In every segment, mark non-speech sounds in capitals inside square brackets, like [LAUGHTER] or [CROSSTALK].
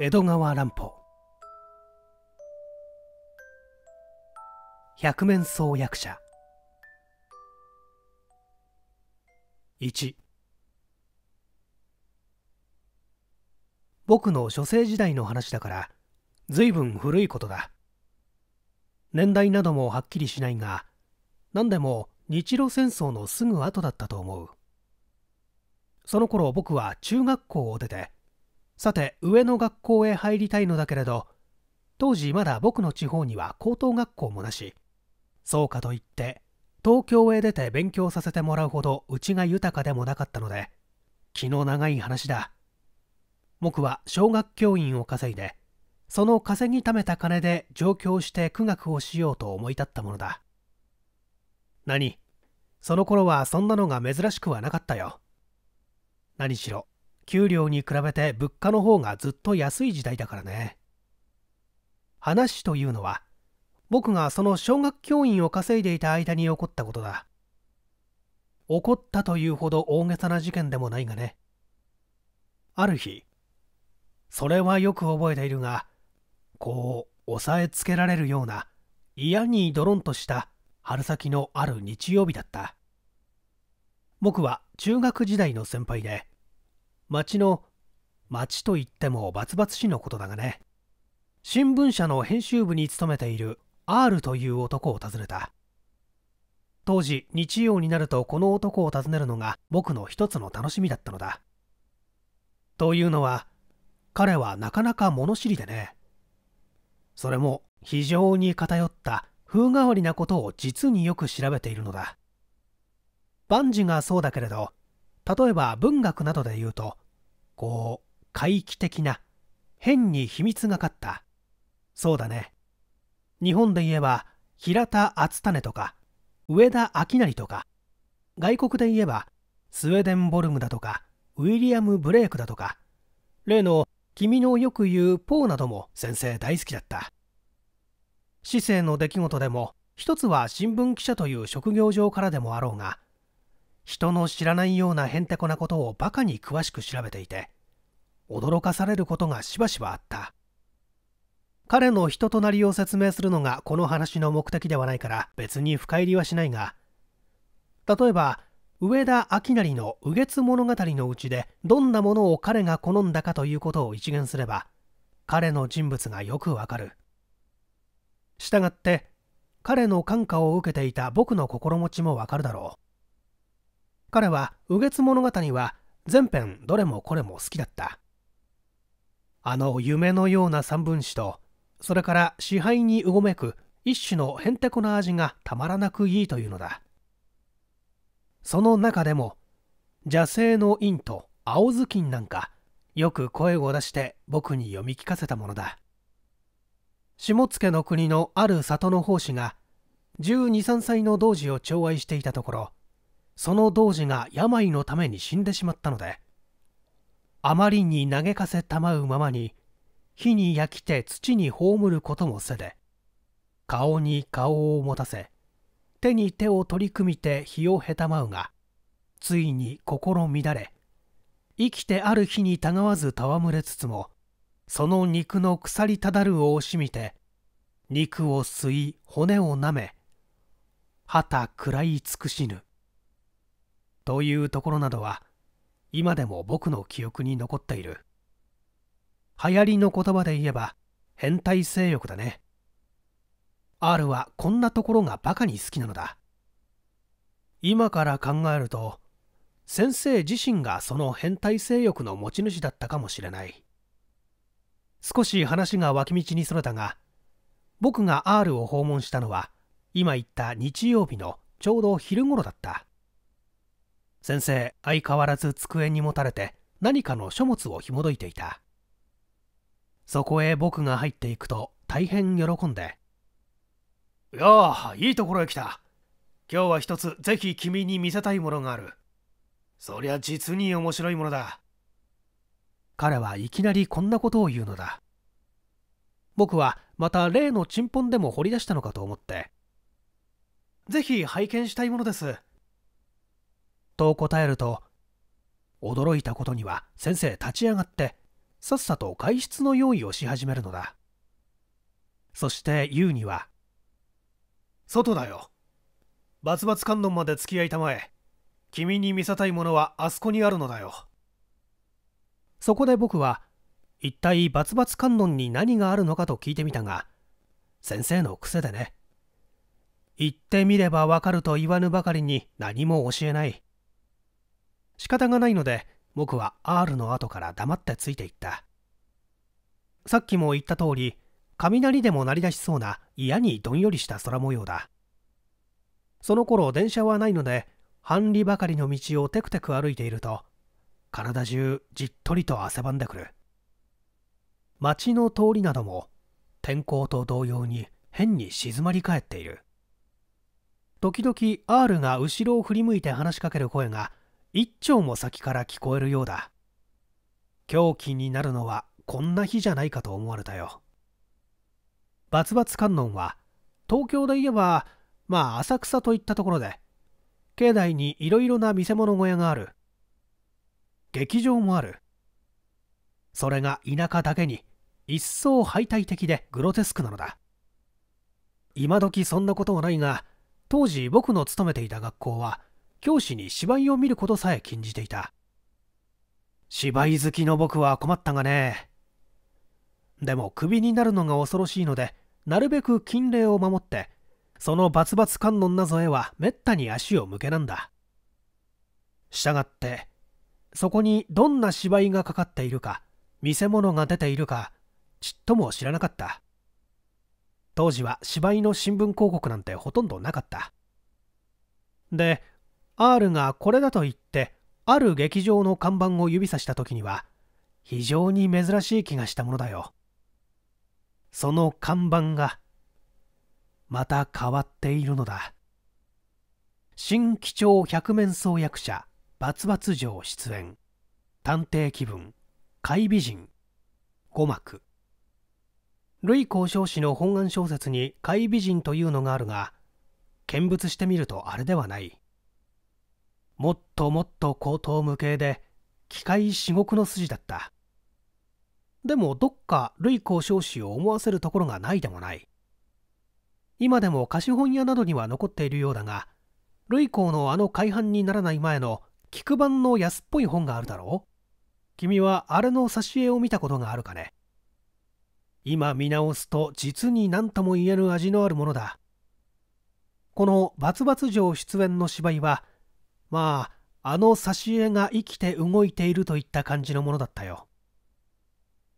江戸川乱歩百面創薬者1僕の書生時代の話だから随分古いことだ年代などもはっきりしないが何でも日露戦争のすぐ後だったと思うその頃僕は中学校を出てさて上の学校へ入りたいのだけれど当時まだ僕の地方には高等学校もなしそうかといって東京へ出て勉強させてもらうほどうちが豊かでもなかったので気の長い話だ僕は小学教員を稼いでその稼ぎためた金で上京して苦学をしようと思い立ったものだ何その頃はそんなのが珍しくはなかったよ何しろ給料に比べて物価の方がずっと安い時代だからね話というのは僕がその小学教員を稼いでいた間に起こったことだ起こったというほど大げさな事件でもないがねある日それはよく覚えているがこう押さえつけられるような嫌にドロンとした春先のある日曜日だった僕は中学時代の先輩で町の町といってもバツバツ市のことだがね新聞社の編集部に勤めている R という男を訪ねた当時日曜になるとこの男を訪ねるのが僕の一つの楽しみだったのだというのは彼はなかなか物知りでねそれも非常に偏った風変わりなことを実によく調べているのだ万事がそうだけれど例えば文学などで言うとこう怪奇的な変に秘密がかったそうだね日本で言えば平田篤胤とか上田明成とか外国で言えばスウェーデンボルムだとかウィリアム・ブレイクだとか例の君のよく言うポーなども先生大好きだった市政の出来事でも一つは新聞記者という職業上からでもあろうが人の知らないようなへんてこなことをバカに詳しく調べていて驚かされることがしばしばあった彼の人となりを説明するのがこの話の目的ではないから別に深入りはしないが例えば上田明成の「右月物語」のうちでどんなものを彼が好んだかということを一元すれば彼の人物がよくわかるしたがって彼の感化を受けていた僕の心持ちもわかるだろう彼は「右月物語」は全編どれもこれも好きだったあの夢のような三文詩とそれから支配にうごめく一種のへんてこな味がたまらなくいいというのだその中でも邪性の陰と青ずきんなんかよく声を出して僕に読み聞かせたものだ下野の国のある里の奉仕が1 2 3歳の童子を寵愛していたところその童子が病のために死んでしまったのであまりに嘆かせたまうままに火に焼きて土に葬ることもせで顔に顔を持たせ手に手を取り組みて日をへたまうがついに心乱れ生きてある日にたがわず戯れつつもその肉の腐りただるを惜しみて肉を吸い骨をなめ旗食らい尽くしぬというところなどは今でも僕の記憶に残っている流行りの言葉で言えば変態性欲だね R はこんなところがバカに好きなのだ今から考えると先生自身がその変態性欲の持ち主だったかもしれない少し話が脇道にそれたが僕が R を訪問したのは今言った日曜日のちょうど昼頃だった先生相変わらず机にもたれて何かの書物をひもどいていたそこへ僕が入っていくと大変喜んで「いやあいいところへ来た今日は一つぜひ君に見せたいものがあるそりゃ実に面白いものだ彼はいきなりこんなことを言うのだ僕はまた例のチンポンでも掘り出したのかと思ってぜひ拝見したいものですと答えると驚いたことには先生立ち上がってさっさと外出の用意をし始めるのだそして優には「外だよバツバツ観音まで付き合いたまえ君に見せたいものはあそこにあるのだよ」そこで僕は一体バツバツ観音に何があるのかと聞いてみたが先生の癖でね言ってみればわかると言わぬばかりに何も教えない仕方がないので僕は R の後から黙ってついていったさっきも言った通り雷でも鳴り出しそうな嫌にどんよりした空模様だその頃電車はないので半利ばかりの道をテクテク歩いていると体中じっとりと汗ばんでくる街の通りなども天候と同様に変に静まり返っている時々 R が後ろを振り向いて話しかける声が一丁も先から聞こえるようだ狂気になるのはこんな日じゃないかと思われたよバツバツ観音は東京で言えばまあ浅草といったところで境内にいろいろな見せ物小屋がある劇場もあるそれが田舎だけに一層敗退的でグロテスクなのだ今時そんなことはないが当時僕の勤めていた学校は教師に芝居を見ることさえ禁じていた芝居好きの僕は困ったがねでもクビになるのが恐ろしいのでなるべく禁令を守ってそのバツバツ観音なぞへはめったに足を向けなんだしたがってそこにどんな芝居がかかっているか見せ物が出ているかちっとも知らなかった当時は芝居の新聞広告なんてほとんどなかったで R がこれだと言ってある劇場の看板を指さした時には非常に珍しい気がしたものだよその看板がまた変わっているのだ新貴重百面創薬者バツバツ城出演探偵気分怪美人5幕類交渉氏の本願小説に怪美人というのがあるが見物してみるとあれではないもっともっと高等無形で機械至極の筋だったでもどっか類交渉士を思わせるところがないでもない今でも貸本屋などには残っているようだが類交のあの改版にならない前の菊版の安っぽい本があるだろう君はあれの挿絵を見たことがあるかね今見直すと実に何とも言えぬ味のあるものだこのバツバツ城出演の芝居はまああの挿絵が生きて動いているといった感じのものだったよ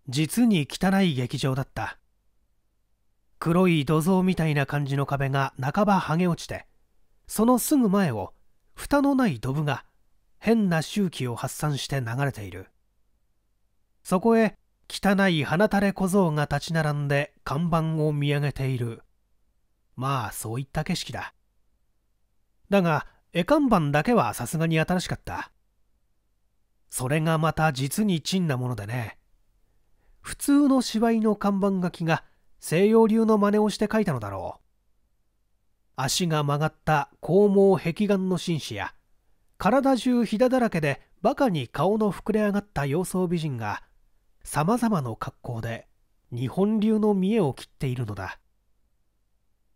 実に汚い劇場だった黒い土蔵みたいな感じの壁が半ば剥げ落ちてそのすぐ前を蓋のないドブが変な周期を発散して流れているそこへ汚い花垂れ小僧が立ち並んで看板を見上げているまあそういった景色だだが絵看板だけはさすがに新しかったそれがまた実に珍なものでね普通の芝居の看板書きが西洋流の真似をして書いたのだろう足が曲がった剛毛壁眼の紳士や体中ひだだらけでバカに顔の膨れ上がった様相美人がさまざまな格好で日本流の見栄を切っているのだ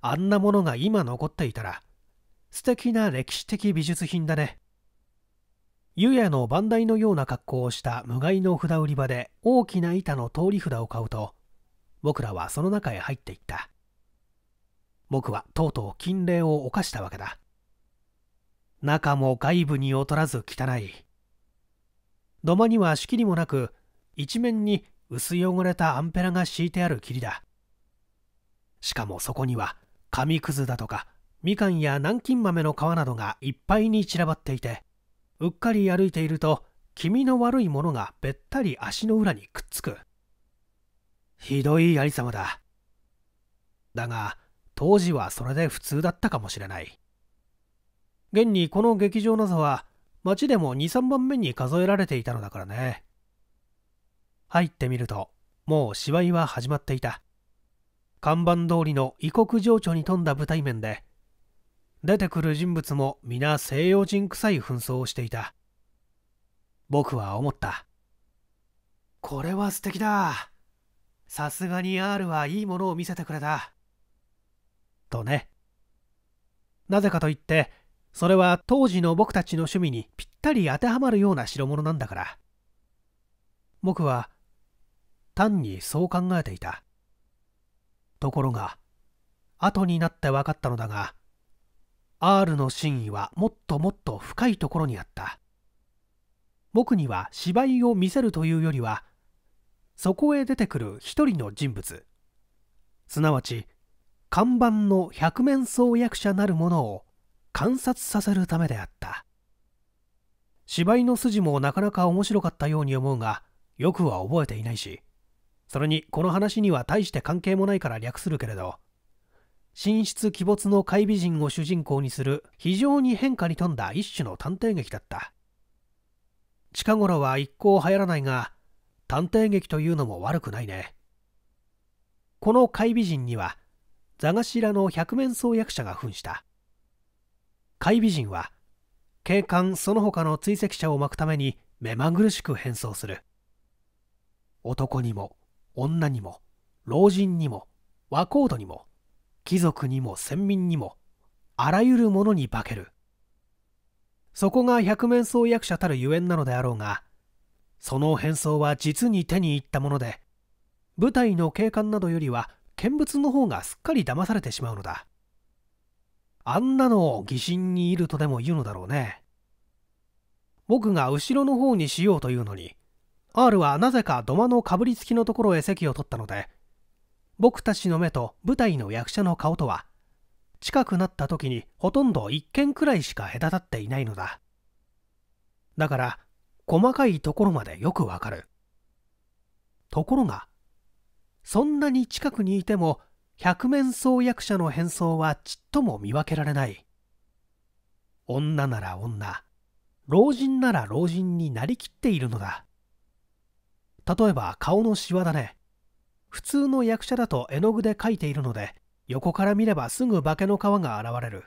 あんなものが今残っていたら素敵な歴史的美術品だね。湯屋の番台のような格好をした無害の札売り場で大きな板の通り札を買うと、僕らはその中へ入っていった。僕はとうとう禁令を犯したわけだ。中も外部に劣らず汚い。土間には仕切りもなく、一面に薄汚れたアンペラが敷いてある霧だ。しかもそこには紙くずだとかみかんや南京豆の皮などがいっぱいに散らばっていてうっかり歩いていると気味の悪いものがべったり足の裏にくっつくひどいありさまだだが当時はそれで普通だったかもしれない現にこの劇場などは町でも23番目に数えられていたのだからね入ってみるともう芝居は始まっていた看板通りの異国情緒に富んだ舞台面で出てくる人物も皆西洋人臭い紛争をしていた僕は思ったこれは素敵ださすがに R はいいものを見せてくれたとねなぜかといってそれは当時の僕たちの趣味にぴったり当てはまるような代物なんだから僕は単にそう考えていたところが後になって分かったのだが R の真意はもっともっと深いところにあった僕には芝居を見せるというよりはそこへ出てくる一人の人物すなわち看板の百面相役者なるものを観察させるためであった芝居の筋もなかなか面白かったように思うがよくは覚えていないしそれにこの話には大して関係もないから略するけれど神出鬼没の怪美人を主人公にする非常に変化に富んだ一種の探偵劇だった近頃は一向流行らないが探偵劇というのも悪くないねこの怪美人には座頭の百面相役者が扮した怪美人は警官その他の追跡者を巻くために目まぐるしく変装する男にも女にも老人にも和コードにも貴族にも先民にもあらゆるものに化けるそこが百面相役者たるゆえんなのであろうがその変装は実に手に入ったもので舞台の景観などよりは見物の方がすっかり騙されてしまうのだあんなのを疑心にいるとでも言うのだろうね僕が後ろの方にしようというのに R はなぜか土間のかぶりつきのところへ席を取ったので僕たちの目と舞台の役者の顔とは近くなった時にほとんど一軒くらいしか隔たっていないのだだから細かいところまでよくわかるところがそんなに近くにいても百面相役者の変装はちっとも見分けられない女なら女老人なら老人になりきっているのだ例えば顔のシワだね普通の役者だと絵の具で描いているので横から見ればすぐ化けの皮が現れる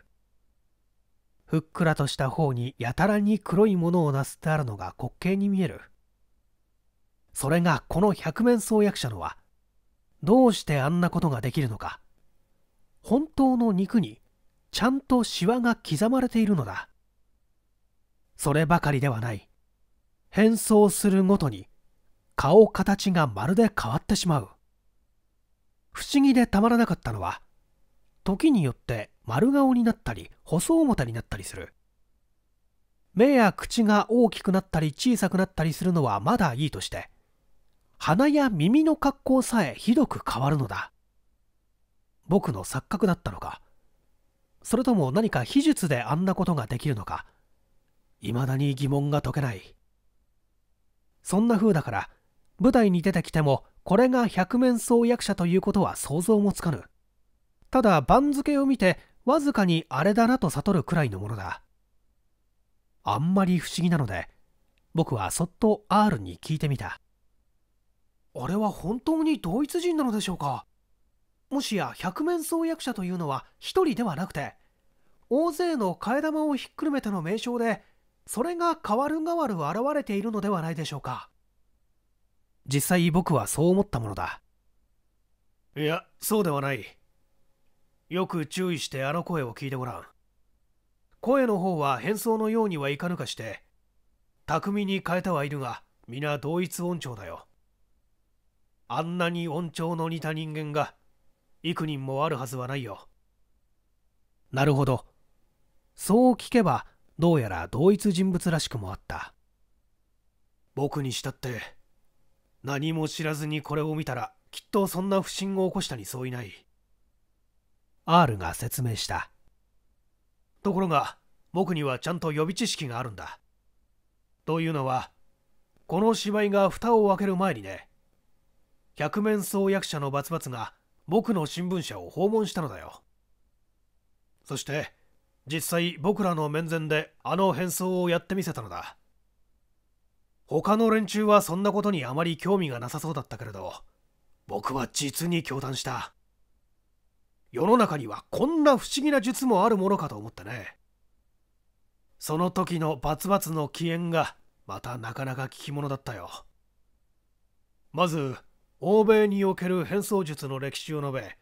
ふっくらとした方にやたらに黒いものをなすってあるのが滑稽に見えるそれがこの百面相役者のはどうしてあんなことができるのか本当の肉にちゃんとシワが刻まれているのだそればかりではない変装するごとに顔形がまるで変わってしまう不思議でたまらなかったのは時によって丸顔になったり細面になったりする目や口が大きくなったり小さくなったりするのはまだいいとして鼻や耳の格好さえひどく変わるのだ僕の錯覚だったのかそれとも何か秘術であんなことができるのか未だに疑問が解けないそんな風だから舞台に出てきてもこれが百面創役者ということは想像もつかぬただ番付を見てわずかにあれだなと悟るくらいのものだあんまり不思議なので僕はそっと R に聞いてみたあれは本当に同一人なのでしょうかもしや百面創薬者というのは一人ではなくて大勢の替え玉をひっくるめての名称でそれが代わる代わる現れているのではないでしょうか実際僕はそう思ったものだいやそうではないよく注意してあの声を聞いてごらん声の方は変装のようにはいかぬかして巧みに変えたはいるが皆同一音調だよあんなに音調の似た人間が幾人もあるはずはないよなるほどそう聞けばどうやら同一人物らしくもあった僕にしたって何も知らずにこれを見たらきっとそんな不審を起こしたにそういない R が説明したところが僕にはちゃんと予備知識があるんだというのはこの芝居が蓋を開ける前にね百面相役者のバツバツが僕の新聞社を訪問したのだよそして実際僕らの面前であの変装をやってみせたのだ他の連中はそんなことにあまり興味がなさそうだったけれど僕は実に驚嘆した世の中にはこんな不思議な術もあるものかと思ってねその時のバツバツの起源がまたなかなか聞き物だったよまず欧米における変装術の歴史を述べ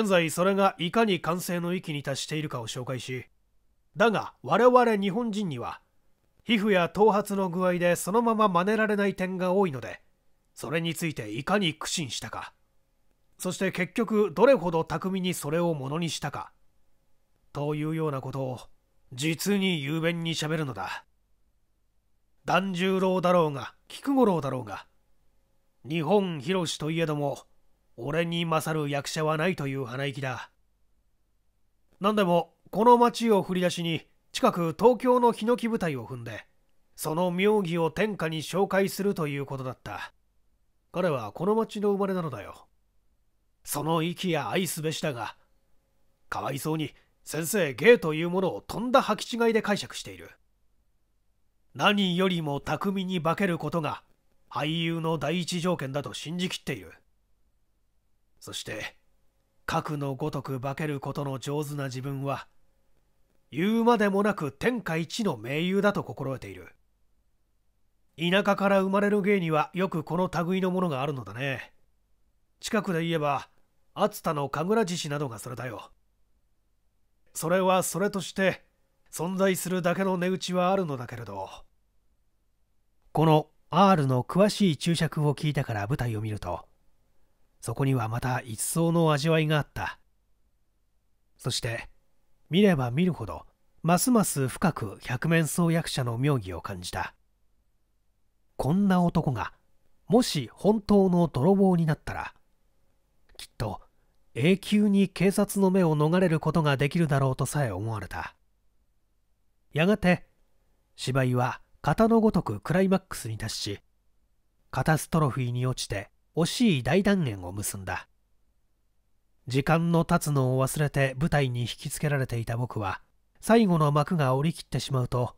現在それがいかに完成の域に達しているかを紹介しだが我々日本人には皮膚や頭髪の具合でそのまま真似られない点が多いのでそれについていかに苦心したかそして結局どれほど巧みにそれをものにしたかというようなことを実に雄弁にしゃべるのだ團十郎だろうが菊五郎だろうが日本広しといえども俺に勝る役者はないという鼻息だ何でもこの町を振り出しに近く東京のヒノキ舞台を踏んでその妙義を天下に紹介するということだった彼はこの町の生まれなのだよその息や愛すべしだがかわいそうに先生芸というものをとんだ履き違いで解釈している何よりも巧みに化けることが俳優の第一条件だと信じきっているそして核のごとく化けることの上手な自分は言うまでもなく天下一の名優だと心得ている田舎から生まれる芸にはよくこの類のものがあるのだね近くで言えば熱田の神楽獅子などがそれだよそれはそれとして存在するだけの値打ちはあるのだけれどこの R の詳しい注釈を聞いたから舞台を見るとそこにはまた一層の味わいがあったそして見れば見るほどますます深く百面相役者の妙義を感じたこんな男がもし本当の泥棒になったらきっと永久に警察の目を逃れることができるだろうとさえ思われたやがて芝居は型のごとくクライマックスに達しカタストロフィーに落ちて惜しい大断言を結んだ時間の経つのを忘れて舞台に引きつけられていた僕は最後の幕が下りきってしまうと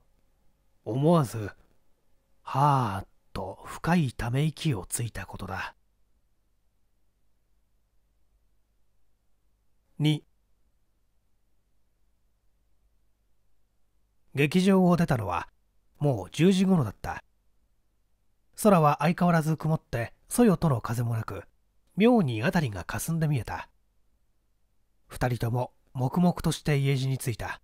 思わず「はあ」と深いため息をついたことだ2劇場を出たのはもう10時頃だった空は相変わらず曇ってそよとの風もなく妙に辺りがかすんで見えた2人とも黙々として家路に着いた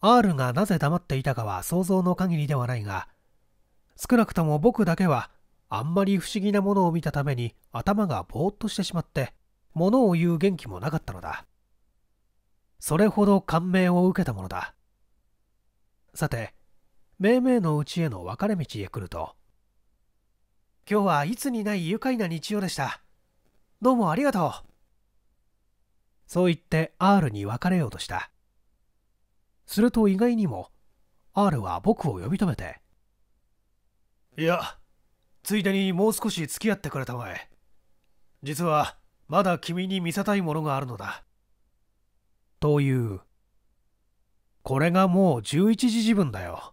R がなぜ黙っていたかは想像の限りではないが少なくとも僕だけはあんまり不思議なものを見たために頭がぼーっとしてしまって物を言う元気もなかったのだそれほど感銘を受けたものださて命名のうちへの分かれ道へ来ると今日はいつにない愉快な日曜でしたどうもありがとうそう言って R に別れようとしたすると意外にも R は僕を呼び止めていやついでにもう少し付き合ってくれたまえ実はまだ君に見せたいものがあるのだというこれがもう11時時分だよ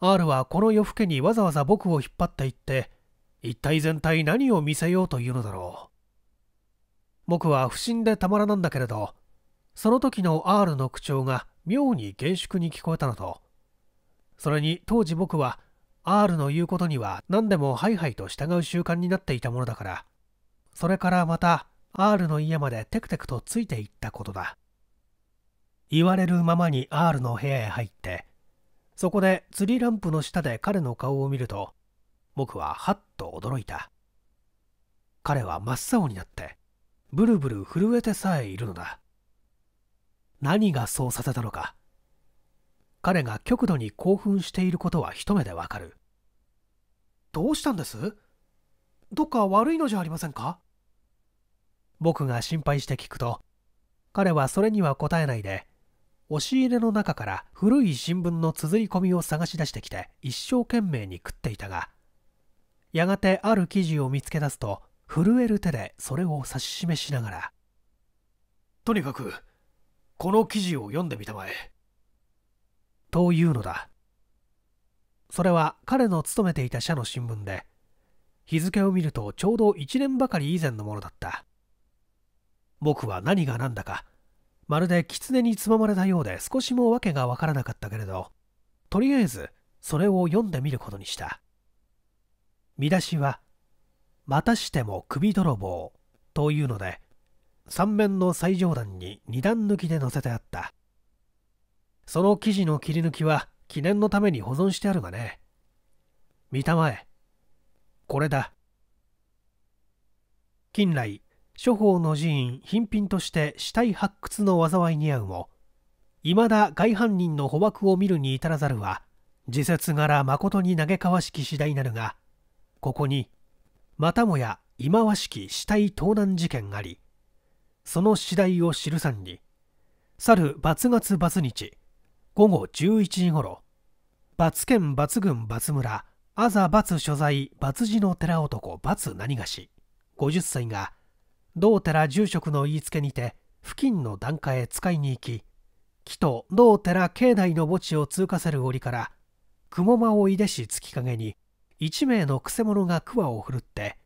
R はこの夜更けにわざわざ僕を引っ張っていって一体全体何を見せようというのだろう僕は不審でたまらなんだけれど、その時の R の口調が妙に厳粛に聞こえたのと、それに当時僕は R の言うことには何でもハイハイと従う習慣になっていたものだから、それからまた R の家までテクテクとついていったことだ。言われるままに R の部屋へ入って、そこで釣りランプの下で彼の顔を見ると、僕はハッと驚いた。彼は真っ青になって、ブルブル震えてさえいるのだ何がそうさせたのか彼が極度に興奮していることは一目でわかるどうしたんですどっか悪いのじゃありませんか僕が心配して聞くと彼はそれには答えないで押し入れの中から古い新聞の綴り込みを探し出してきて一生懸命に食っていたがやがてある記事を見つけ出すと震える手でそれを指し示しながらとにかくこの記事を読んでみたまえというのだそれは彼の勤めていた社の新聞で日付を見るとちょうど1年ばかり以前のものだった僕は何が何だかまるで狐につままれたようで少しも訳が分からなかったけれどとりあえずそれを読んでみることにした見出しはまたしても首泥棒というので3面の最上段に2段抜きで載せてあったその記事の切り抜きは記念のために保存してあるがね見たまえこれだ近来諸法の寺院品品として死体発掘の災いに遭うもいまだ外犯人の捕獲を見るに至らざるは自説柄誠に嘆かわしき次第なるがここにまたもや忌まわしき死体盗難事件ありその次第を知るさんに去る罰月罰日午後11時ごろ罰県罰郡罰村あざ罰所在罰寺の寺男罰何がし50歳が同寺住職の言いつけにて付近の檀家へ使いに行き木と同寺境内の墓地を通過せる折から雲間をいでし月影に1名のくせ者が桑を振るって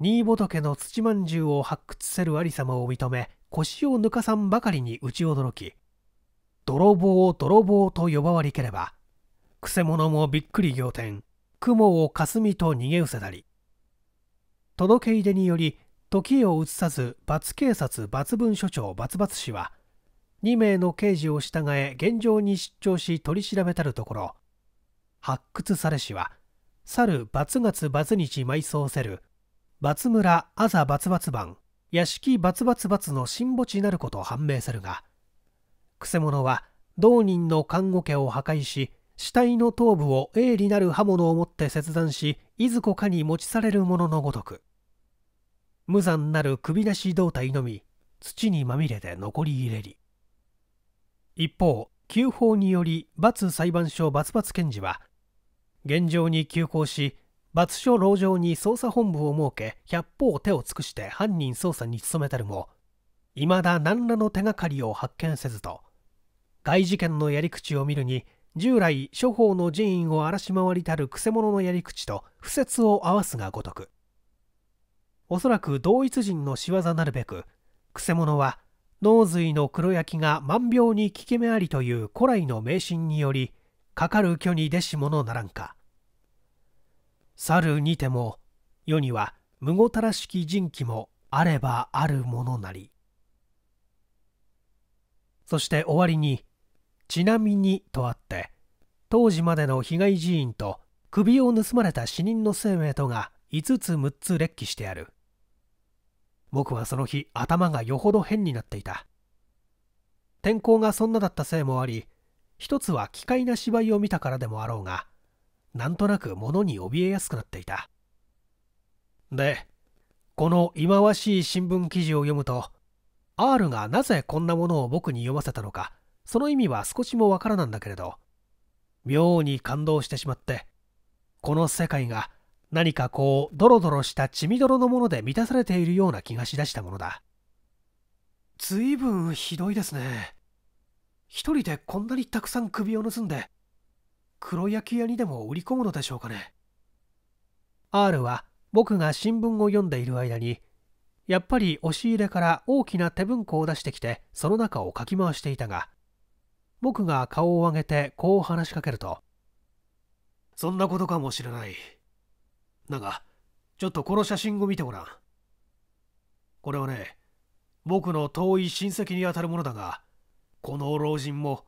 新仏の土まんじゅうを発掘せる有様を認め腰を抜かさんばかりに打ち驚き泥棒を泥棒と呼ばわりければくせ者もびっくり仰天雲をかすみと逃げ失せたり届け出により時を移さず罰警察罰文署長罰罰氏は2名の刑事を従え現場に出張し取り調べたるところ発掘されしは猿罰月罰日埋葬せる罰村バツ罰罰番屋敷罰罰罰の新墓地なること判明せるがくせ者は同人の看護家を破壊し死体の頭部を鋭利なる刃物を持って切断しいずこかに持ちされるもののごとく無残なる首なし胴体のみ土にまみれて残り入れり一方旧法により罰裁判所罰罰検事は現状に急行し罰所牢城に捜査本部を設け百方手を尽くして犯人捜査に努めたるもいまだ何らの手がかりを発見せずと外事件のやり口を見るに従来諸法の寺院を荒らし回りたるくせ者のやり口と不説を合わすがごとくおそらく同一人の仕業なるべくくせ者は脳髄の黒焼きが万病に効き目ありという古来の迷信によりかかる虚に子ものならんか去るにても世にはむごたらしき人気もあればあるものなりそして終わりに「ちなみに」とあって当時までの被害寺院と首を盗まれた死人の生命とが5つ6つ列記してある僕はその日頭がよほど変になっていた天候がそんなだったせいもあり一つは奇怪な芝居を見たからでもあろうがなんとなく物に怯えやすくなっていたでこの忌まわしい新聞記事を読むと R がなぜこんなものを僕に読ませたのかその意味は少しもわからなんだけれど妙に感動してしまってこの世界が何かこうドロドロした血みどろのもので満たされているような気がしだしたものだ随分ひどいですね一人でこんなにたくさん首を盗んで黒焼き屋にでも売り込むのでしょうかね R は僕が新聞を読んでいる間にやっぱり押し入れから大きな手文庫を出してきてその中をかき回していたが僕が顔を上げてこう話しかけるとそんなことかもしれないだがちょっとこの写真を見てごらんこれはね僕の遠い親戚にあたるものだがこの老人も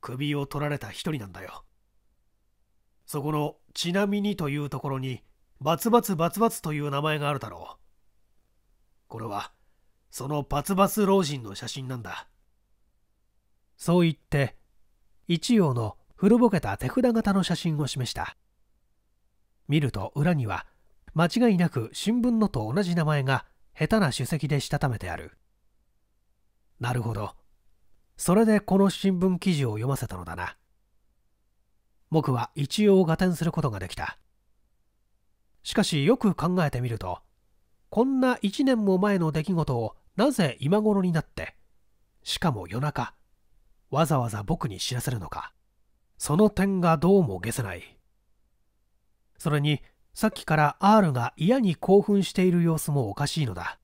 首を取られた一人なんだよそこの「ちなみに」というところに「バツバツバツバツ」という名前があるだろうこれはそのバツバツ老人の写真なんだそう言って一葉の古ぼけた手札型の写真を示した見ると裏には間違いなく新聞のと同じ名前が下手な首席でしたためてあるなるほどそれでこの新聞記事を読ませたのだな僕は一応合点することができたしかしよく考えてみるとこんな1年も前の出来事をなぜ今頃になってしかも夜中わざわざ僕に知らせるのかその点がどうも解せないそれにさっきから R が嫌に興奮している様子もおかしいのだ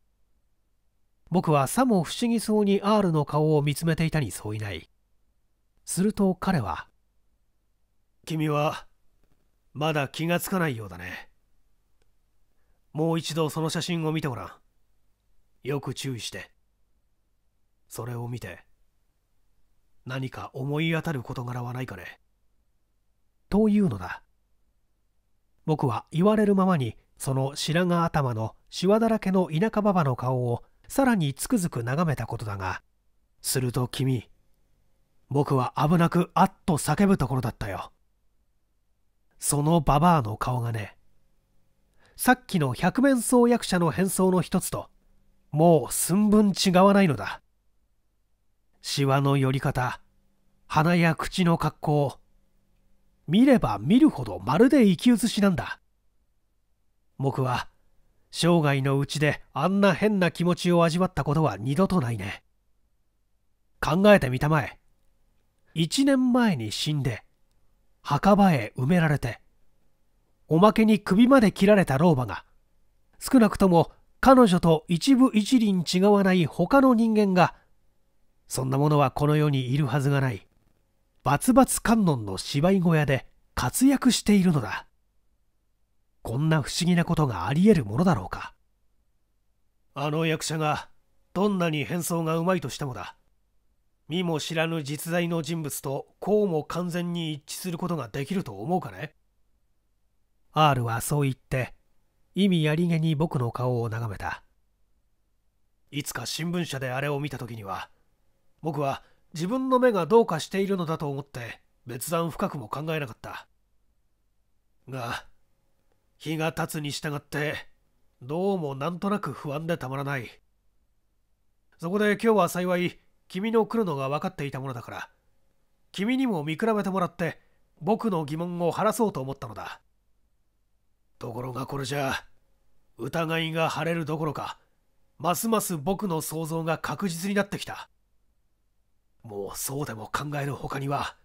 僕はさも不思議そうに R の顔を見つめていたにそういないすると彼は君はまだ気がつかないようだねもう一度その写真を見てごらんよく注意してそれを見て何か思い当たる事柄はないかねというのだ僕は言われるままにその白髪頭のシワだらけの田舎ババの顔をさらにつくづく眺めたことだがすると君僕は危なくあっと叫ぶところだったよそのババアの顔がねさっきの百面相役者の変装の一つともう寸分違わないのだしわの寄り方鼻や口の格好見れば見るほどまるで生き写しなんだ僕は生涯のうちであんな変な気持ちを味わったことは二度とないね。考えてみたまえ。一年前に死んで、墓場へ埋められて、おまけに首まで切られた老婆が、少なくとも彼女と一部一輪違わない他の人間が、そんなものはこの世にいるはずがない、バツバツ観音の芝居小屋で活躍しているのだ。こんな不思議なことがあり得るものだろうかあの役者がどんなに変装がうまいとしてもだ見も知らぬ実在の人物とこうも完全に一致することができると思うかね ?R はそう言って意味ありげに僕の顔を眺めたいつか新聞社であれを見た時には僕は自分の目がどうかしているのだと思って別段深くも考えなかったが日が経つに従ってどうもなんとなく不安でたまらないそこで今日は幸い君の来るのが分かっていたものだから君にも見比べてもらって僕の疑問を晴らそうと思ったのだところがこれじゃ疑いが晴れるどころかますます僕の想像が確実になってきたもうそうでも考える他には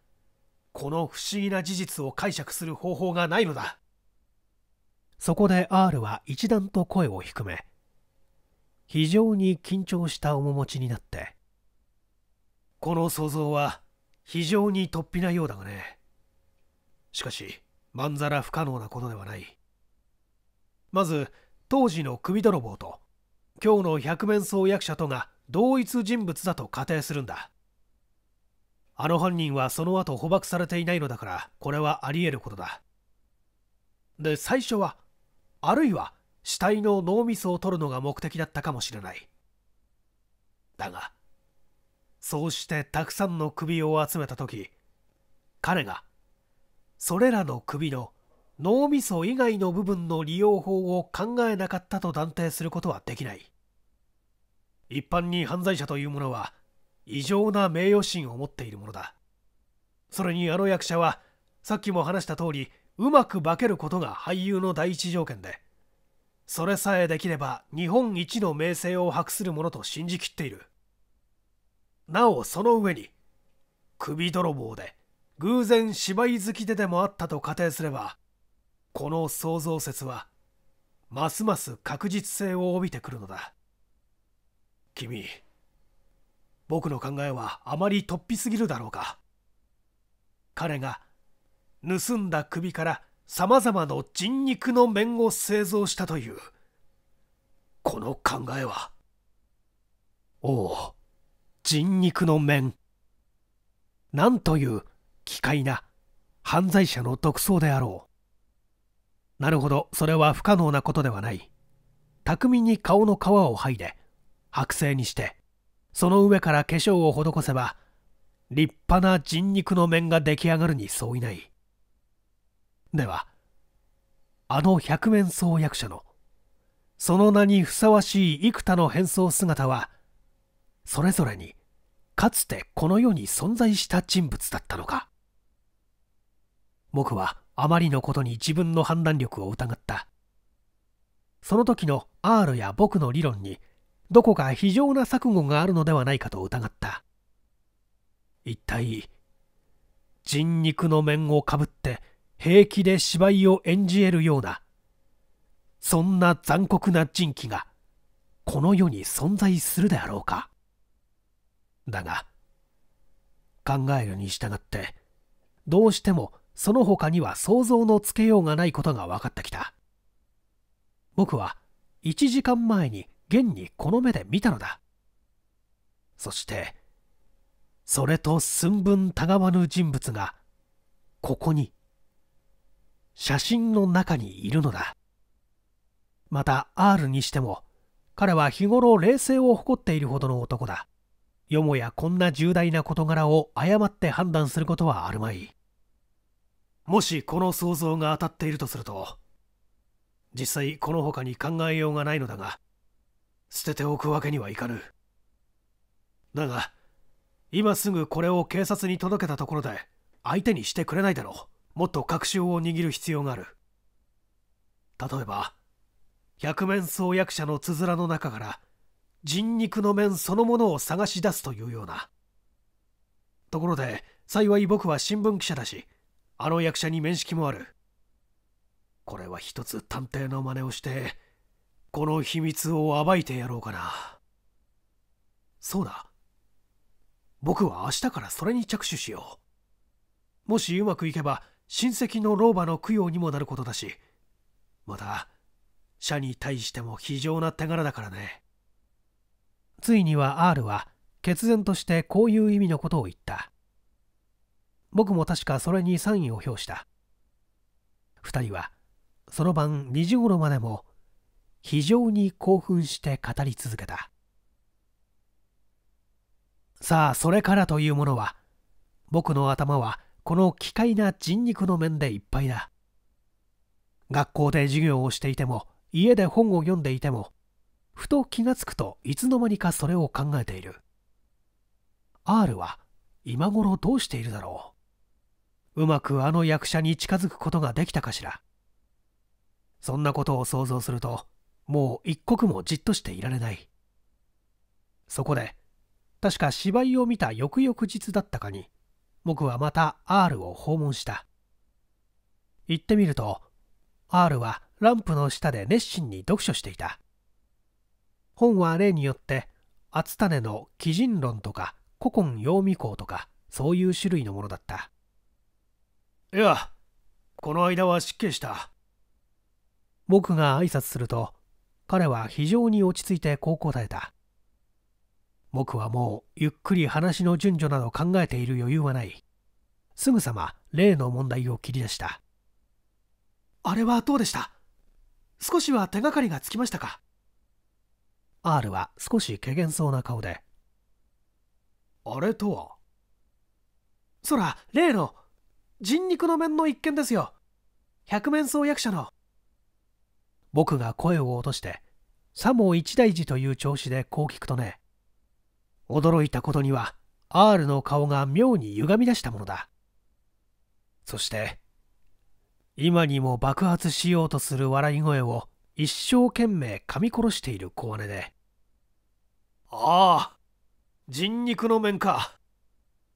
この不思議な事実を解釈する方法がないのだそこで R は一段と声を低め非常に緊張した面持ちになってこの想像は非常に突飛なようだがねしかしまんざら不可能なことではないまず当時の首泥棒と今日の百面相役者とが同一人物だと仮定するんだあの犯人はその後捕獲されていないのだからこれはありえることだで最初はあるいは死体の脳みそを取るのが目的だったかもしれないだがそうしてたくさんの首を集めた時彼がそれらの首の脳みそ以外の部分の利用法を考えなかったと断定することはできない一般に犯罪者というものは異常な名誉心を持っているものだそれにあの役者はさっきも話した通りうまく化けることが俳優の第一条件でそれさえできれば日本一の名声を博するものと信じきっているなおその上に首泥棒で偶然芝居好きででもあったと仮定すればこの創造説はますます確実性を帯びてくるのだ君僕の考えはあまり突飛すぎるだろうか彼が盗んだ首からさまざまの人肉の面を製造したというこの考えはおお人肉の面なんという奇怪な犯罪者の独創であろうなるほどそれは不可能なことではない巧みに顔の皮を剥いで剥製にしてその上から化粧を施せば立派な人肉の面が出来上がるに相違ないではあの百面相役者のその名にふさわしい幾多の変装姿はそれぞれにかつてこの世に存在した人物だったのか僕はあまりのことに自分の判断力を疑ったその時の R や僕の理論にどこか非常な錯誤があるのではないかと疑った一体人肉の面をかぶって平気で芝居を演じ得るようなそんな残酷な人気がこの世に存在するであろうかだが考えるに従ってどうしてもその他には想像のつけようがないことが分かってきた僕は1時間前に現にこの目で見たのだそしてそれと寸分たがわぬ人物がここに写真の中にいるのだまた R にしても彼は日頃冷静を誇っているほどの男だよもやこんな重大な事柄を誤って判断することはあるまいもしこの想像が当たっているとすると実際この他に考えようがないのだが捨てておくわけにはいかぬだが今すぐこれを警察に届けたところで相手にしてくれないだろうもっと確証を握る必要がある例えば百面創薬者のつづらの中から人肉の面そのものを探し出すというようなところで幸い僕は新聞記者だしあの役者に面識もあるこれは一つ探偵の真似をしてこの秘密を暴いてやろうかなそうだ僕は明日からそれに着手しようもしうまくいけば親戚の老婆の供養にもなることだしまた社に対しても非常な手柄だからねついには R は決然としてこういう意味のことを言った僕も確かそれに賛意を表した2人はその晩2時頃までも非常に興奮して語り続けたさあそれからというものは僕の頭はこの奇怪な人肉の面でいっぱいだ学校で授業をしていても家で本を読んでいてもふと気がつくといつの間にかそれを考えている R は今頃どうしているだろううまくあの役者に近づくことができたかしらそんなことを想像するともう一刻もじっとしていられないそこで確か芝居を見た翌々日だったかに僕はまた R を訪問した行ってみると R はランプの下で熱心に読書していた本は例によって厚種の「鬼人論」とか「古今陽味公」とかそういう種類のものだったいやこの間は失敬した僕が挨拶すると彼は非常に落ち着いてこう答えた僕はもうゆっくり話の順序など考えている余裕はない。すぐさま例の問題を切り出した。あれはどうでした少しは手がかりがつきましたか ?R は少しけげんそうな顔で。あれとはそら、例の人肉の面の一件ですよ。百面相役者の。僕が声を落として、さも一大事という調子でこう聞くとね、驚いたことには R の顔が妙に歪み出したものだそして今にも爆発しようとする笑い声を一生懸命噛み殺している小姉でああ人肉の面か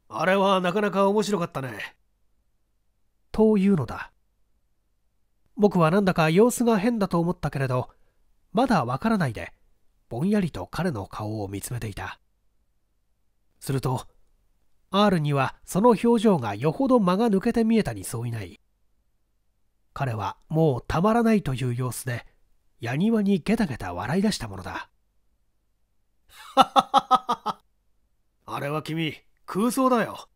あれはなかなか面白かったねというのだ僕はなんだか様子が変だと思ったけれどまだわからないでぼんやりと彼の顔を見つめていたすると R にはその表情がよほど間が抜けて見えたに相違ない彼はもうたまらないという様子でやにわにゲタゲタ笑い出したものだ [LAUGHS] あれは君空想だよ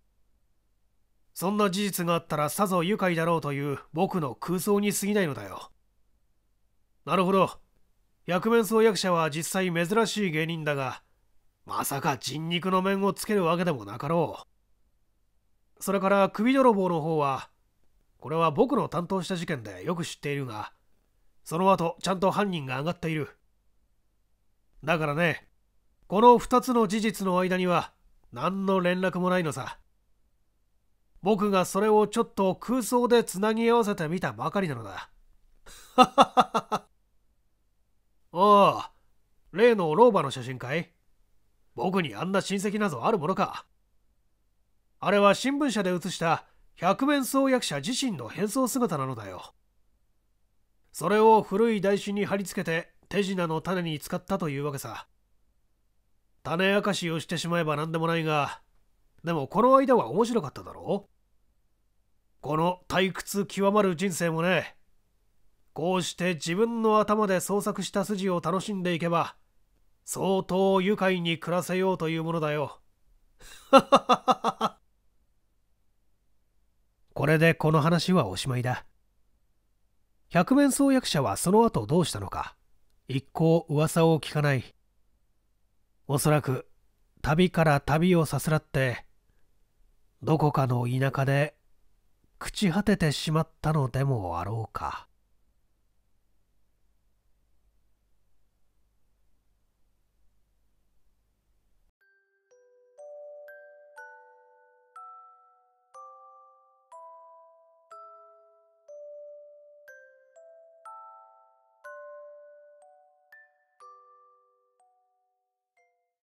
そんな事実があったらさぞ愉快だろうという僕の空想に過ぎないのだよなるほど。役面創役者は実際珍しい芸人だが、まさか人肉の面をつけるわけでもなかろう。それから首泥棒の方は、これは僕の担当した事件でよく知っているが、その後ちゃんと犯人が上がっている。だからね、この2つの事実の間には何の連絡もないのさ。僕がそれをちょっと空想でつなぎ合わせてみたばかりなのだ。あ [LAUGHS] あ、例の老婆の写真かい僕にあんな親戚などあるものか。あれは新聞社で写した百面創薬者自身の変装姿なのだよ。それを古い台紙に貼り付けて手品の種に使ったというわけさ。種明かしをしてしまえば何でもないが、でもこの間は面白かっただろこの退屈極まる人生もね、こうして自分の頭で創作した筋を楽しんでいけば、相当愉快に暮らせようというものだよ。[LAUGHS] これでこの話はおしまいだ。百面創薬者はその後どうしたのか。一向噂を聞かない。おそらく旅から旅をさすらってどこかの田舎で朽ち果ててしまったのでもあろうか。